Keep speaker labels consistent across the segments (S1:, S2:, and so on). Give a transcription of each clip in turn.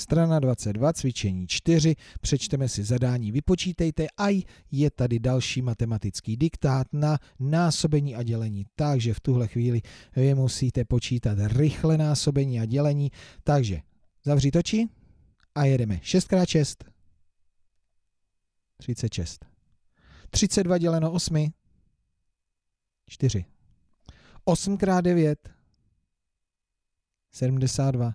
S1: Strana 22, cvičení 4, přečteme si zadání, vypočítejte a je tady další matematický diktát na násobení a dělení. Takže v tuhle chvíli vy musíte počítat rychle násobení a dělení. Takže zavřít oči a jedeme 6x6, 36. 32 děleno 8, 4. 8 x 9, 72.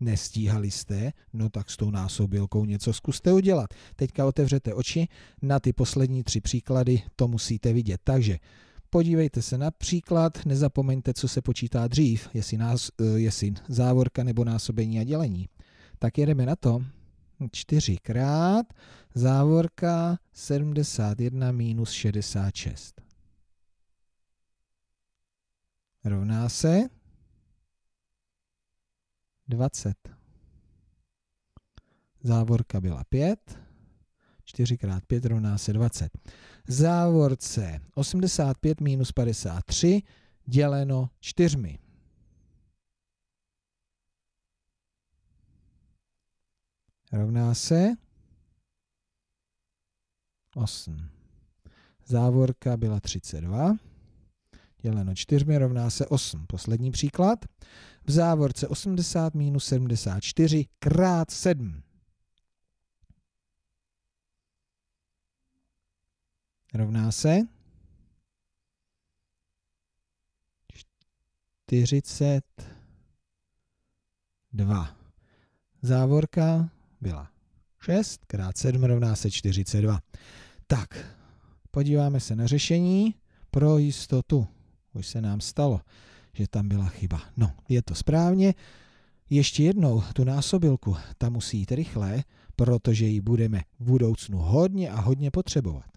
S1: Nestíhali jste? No tak s tou násobilkou něco zkuste udělat. Teďka otevřete oči, na ty poslední tři příklady to musíte vidět. Takže podívejte se na příklad, nezapomeňte, co se počítá dřív, jestli, nás, eh, jestli závorka nebo násobení a dělení. Tak jedeme na to. 4 krát závorka 71 minus 66. Rovná se 20. Závorka byla 5. 4 x 5 rovná se 20. Závorce 85 minus 53 děleno 4. Rovná se 8. Závorka byla 32 děleno 4 rovná se 8. Poslední příklad. V závorce 80 minus 74 krát 7. Rovná se 42. Závorka byla 6 krát 7 rovná se 42. Tak, podíváme se na řešení pro jistotu už se nám stalo, že tam byla chyba. No, je to správně. Ještě jednou tu násobilku ta musí jít rychle, protože ji budeme v budoucnu hodně a hodně potřebovat.